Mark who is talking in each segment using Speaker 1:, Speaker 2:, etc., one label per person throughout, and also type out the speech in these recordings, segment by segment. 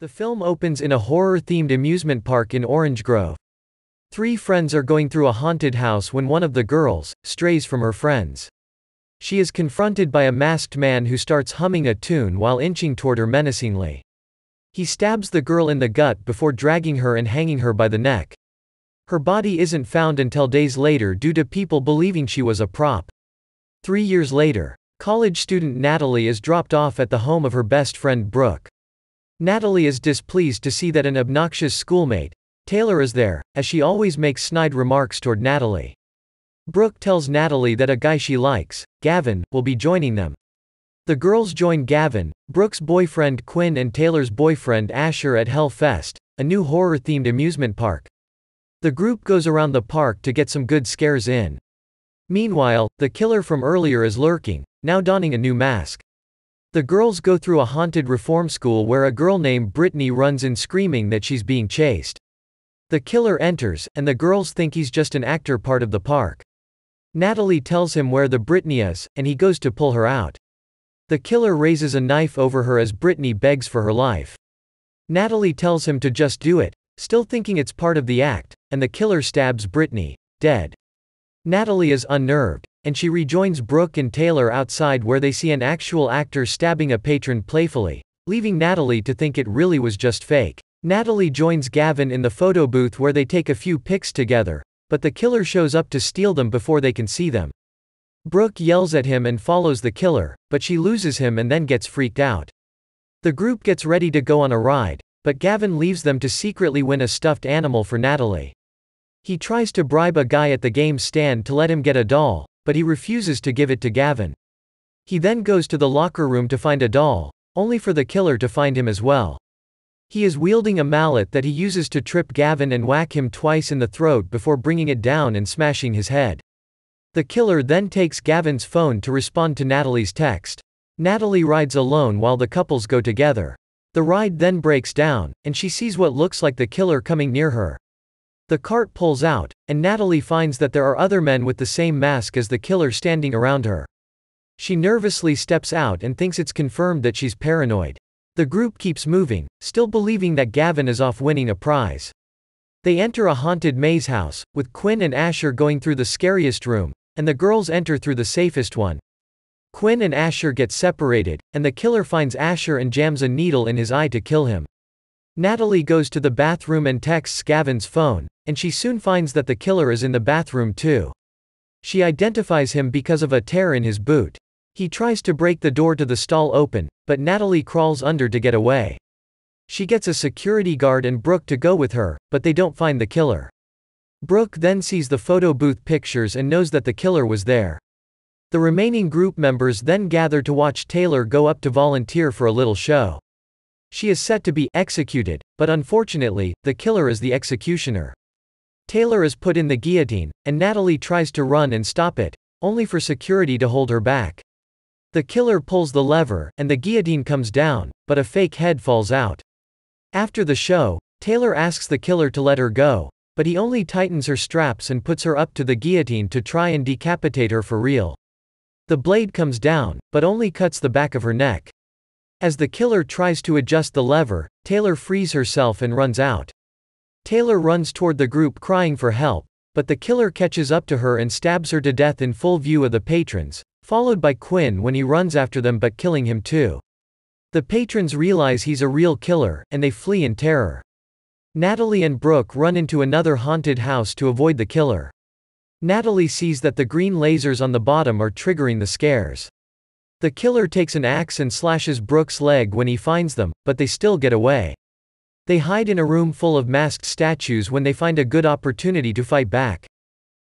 Speaker 1: The film opens in a horror-themed amusement park in Orange Grove. Three friends are going through a haunted house when one of the girls strays from her friends. She is confronted by a masked man who starts humming a tune while inching toward her menacingly. He stabs the girl in the gut before dragging her and hanging her by the neck. Her body isn't found until days later due to people believing she was a prop. Three years later, college student Natalie is dropped off at the home of her best friend Brooke. Natalie is displeased to see that an obnoxious schoolmate, Taylor is there, as she always makes snide remarks toward Natalie. Brooke tells Natalie that a guy she likes, Gavin, will be joining them. The girls join Gavin, Brooke's boyfriend Quinn and Taylor's boyfriend Asher at Hellfest, a new horror-themed amusement park. The group goes around the park to get some good scares in. Meanwhile, the killer from earlier is lurking, now donning a new mask. The girls go through a haunted reform school where a girl named Brittany runs in screaming that she's being chased. The killer enters, and the girls think he's just an actor part of the park. Natalie tells him where the Brittany is, and he goes to pull her out. The killer raises a knife over her as Brittany begs for her life. Natalie tells him to just do it, still thinking it's part of the act, and the killer stabs Brittany, dead. Natalie is unnerved, and she rejoins Brooke and Taylor outside where they see an actual actor stabbing a patron playfully, leaving Natalie to think it really was just fake. Natalie joins Gavin in the photo booth where they take a few pics together, but the killer shows up to steal them before they can see them. Brooke yells at him and follows the killer, but she loses him and then gets freaked out. The group gets ready to go on a ride, but Gavin leaves them to secretly win a stuffed animal for Natalie. He tries to bribe a guy at the game stand to let him get a doll, but he refuses to give it to Gavin. He then goes to the locker room to find a doll, only for the killer to find him as well. He is wielding a mallet that he uses to trip Gavin and whack him twice in the throat before bringing it down and smashing his head. The killer then takes Gavin's phone to respond to Natalie's text. Natalie rides alone while the couples go together. The ride then breaks down, and she sees what looks like the killer coming near her. The cart pulls out, and Natalie finds that there are other men with the same mask as the killer standing around her. She nervously steps out and thinks it's confirmed that she's paranoid. The group keeps moving, still believing that Gavin is off winning a prize. They enter a haunted maze house, with Quinn and Asher going through the scariest room, and the girls enter through the safest one. Quinn and Asher get separated, and the killer finds Asher and jams a needle in his eye to kill him. Natalie goes to the bathroom and texts Gavin's phone, and she soon finds that the killer is in the bathroom too. She identifies him because of a tear in his boot. He tries to break the door to the stall open, but Natalie crawls under to get away. She gets a security guard and Brooke to go with her, but they don't find the killer. Brooke then sees the photo booth pictures and knows that the killer was there. The remaining group members then gather to watch Taylor go up to volunteer for a little show. She is set to be executed, but unfortunately, the killer is the executioner. Taylor is put in the guillotine, and Natalie tries to run and stop it, only for security to hold her back. The killer pulls the lever, and the guillotine comes down, but a fake head falls out. After the show, Taylor asks the killer to let her go, but he only tightens her straps and puts her up to the guillotine to try and decapitate her for real. The blade comes down, but only cuts the back of her neck. As the killer tries to adjust the lever, Taylor frees herself and runs out. Taylor runs toward the group crying for help, but the killer catches up to her and stabs her to death in full view of the patrons, followed by Quinn when he runs after them but killing him too. The patrons realize he's a real killer, and they flee in terror. Natalie and Brooke run into another haunted house to avoid the killer. Natalie sees that the green lasers on the bottom are triggering the scares. The killer takes an axe and slashes Brooke's leg when he finds them, but they still get away. They hide in a room full of masked statues when they find a good opportunity to fight back.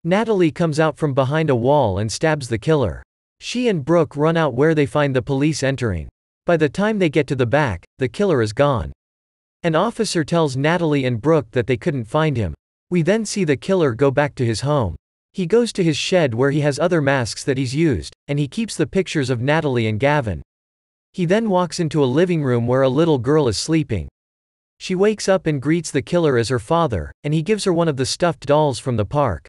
Speaker 1: Natalie comes out from behind a wall and stabs the killer. She and Brooke run out where they find the police entering. By the time they get to the back, the killer is gone. An officer tells Natalie and Brooke that they couldn't find him. We then see the killer go back to his home. He goes to his shed where he has other masks that he's used, and he keeps the pictures of Natalie and Gavin. He then walks into a living room where a little girl is sleeping. She wakes up and greets the killer as her father, and he gives her one of the stuffed dolls from the park.